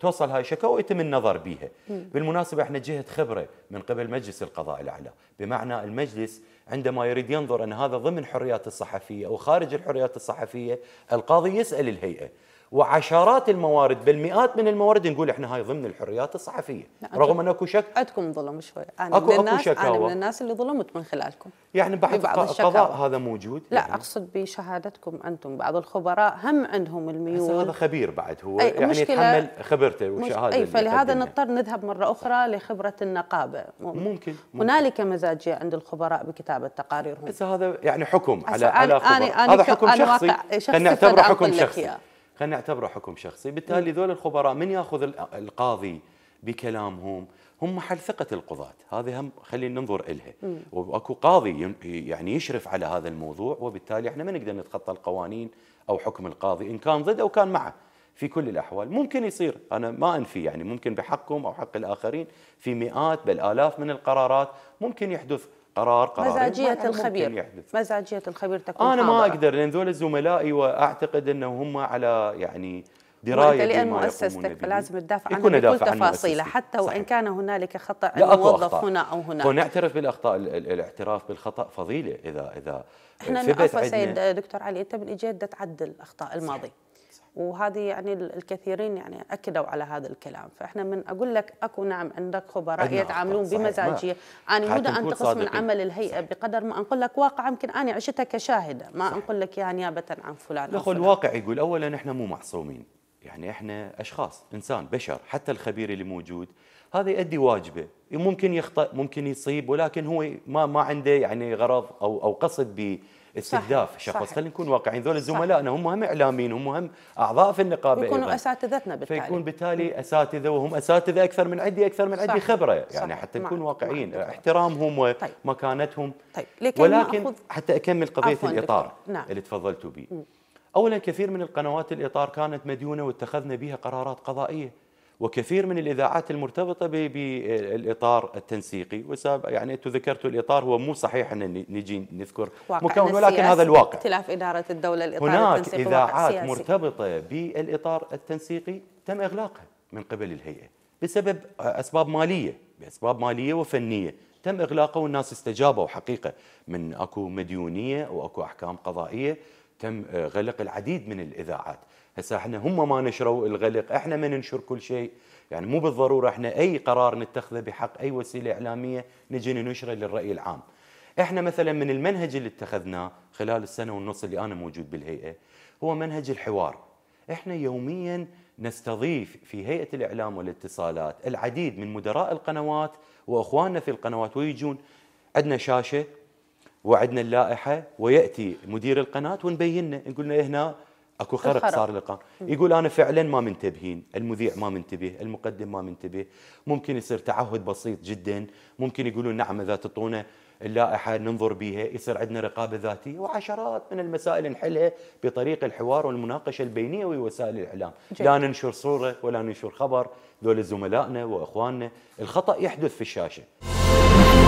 توصل هاي الشكوى ويتم النظر بها بالمناسبة احنا جهة خبرة من قبل مجلس القضاء الأعلى بمعنى المجلس عندما يريد ينظر أن هذا ضمن حريات الصحفية أو خارج الحريات الصحفية القاضي يسأل الهيئة وعشرات الموارد بل مئات من الموارد نقول احنا هاي ضمن الحريات الصحفيه رغم ان اكو شك عندكم ظلم شويه انا أكو من الناس أكو انا من الناس اللي ظلمت من خلالكم يعني بعض القضاء هذا موجود لا يعني. اقصد بشهادتكم انتم بعض الخبراء هم عندهم الميول هذا خبير بعد هو أي يعني يتحمل خبرته وشهادته اي فلهذا نضطر نذهب مره اخرى لخبره النقابه ممكن, ممكن. هنالك مزاجيه عند الخبراء بكتابه تقاريرهم بس هذا يعني حكم على على خبراء هذا حكم شخصي خلينا نعتبره حكم شخصي خلينا نعتبره حكم شخصي بالتالي ذول الخبراء من ياخذ القاضي بكلامهم هم محل ثقة القضاة هذه هم خلينا ننظر إلها وأكو قاضي يعني يشرف على هذا الموضوع وبالتالي احنا ما نقدر نتخطى القوانين أو حكم القاضي إن كان ضد أو كان معه في كل الأحوال ممكن يصير أنا ما أنفي يعني ممكن بحقكم أو حق الآخرين في مئات بل آلاف من القرارات ممكن يحدث قرار قرار مزاجية الخبير مزاجية الخبير تكون أنا حاضرة. ما أقدر لأن ذول زملائي وأعتقد أنه هم على يعني درايه لان مؤسستك فلازم تدافع عن كل تفاصيله حتى وان كان هنالك خطا الموظف هنا او هناك ونعترف بالاخطاء الاعتراف بالخطا فضيله اذا اذا احنا عفوا سيد دكتور علي انت بالايجاد تعدل اخطاء الماضي صحيح. وهذه يعني الكثيرين يعني اكدوا على هذا الكلام فاحنا من اقول لك اكو نعم عندك خبراء يتعاملون بمزاجيه انا مو انتقص من عمل الهيئه بقدر ما انقل لك واقع يمكن انا عشتها كشاهده ما صحيح. انقل لك يا نيابه عن فلان اخو الواقع يقول اولا احنا مو معصومين يعني احنا اشخاص انسان بشر حتى الخبير اللي موجود هذا يؤدي واجبه ممكن يخطا ممكن يصيب ولكن هو ما ما عنده يعني غرض او او قصد استهداف شخص خلينا نكون واقعيين ذول انا هم هم اعلاميين هم هم اعضاء في النقابه يكونوا اساتذتنا بالتالي فيكون بالتالي اساتذه وهم اساتذه اكثر من عندي اكثر من عندي خبره يعني صح. حتى نكون واقعيين احترامهم طيب. ومكانتهم طيب. طيب. ولكن حتى اكمل قضيه الاطار نعم. اللي تفضلتوا به اولا كثير من القنوات الاطار كانت مديونه واتخذنا بها قرارات قضائيه وكثير من الاذاعات المرتبطه بالاطار التنسيقي وسبب يعني انتم ذكرتوا الاطار هو مو صحيح ان نجي نذكر مكون ولكن هذا الواقع اختلاف اداره الدوله الاطار هناك اذاعات مرتبطه بالاطار التنسيقي تم اغلاقها من قبل الهيئه بسبب اسباب ماليه باسباب ماليه وفنيه تم اغلاقه والناس استجابوا حقيقه من اكو مديونيه واكو احكام قضائيه تم آه، غلق العديد من الاذاعات هسه احنا هم ما نشروا الغلق احنا ما ننشر كل شيء يعني مو بالضروره احنا اي قرار نتخذه بحق اي وسيله اعلاميه نجي ننشره للراي العام احنا مثلا من المنهج اللي اتخذناه خلال السنه ونص اللي انا موجود بالهيئه هو منهج الحوار احنا يوميا نستضيف في هيئه الاعلام والاتصالات العديد من مدراء القنوات واخواننا في القنوات ويجون عندنا شاشه وعندنا اللائحه وياتي مدير القناه ونبينه نقول له هنا اكو خرق, صار لقاء يقول انا فعلا ما منتبهين المذيع ما منتبه المقدم ما منتبه ممكن يصير تعهد بسيط جدا ممكن يقولون نعم اذا تعطونا اللائحه ننظر بها يصير عندنا رقابه ذاتيه وعشرات من المسائل نحلها بطريق الحوار والمناقشه البينيه ووسائل الاعلام جيد. لا ننشر صوره ولا ننشر خبر دول زملائنا واخواننا الخطا يحدث في الشاشه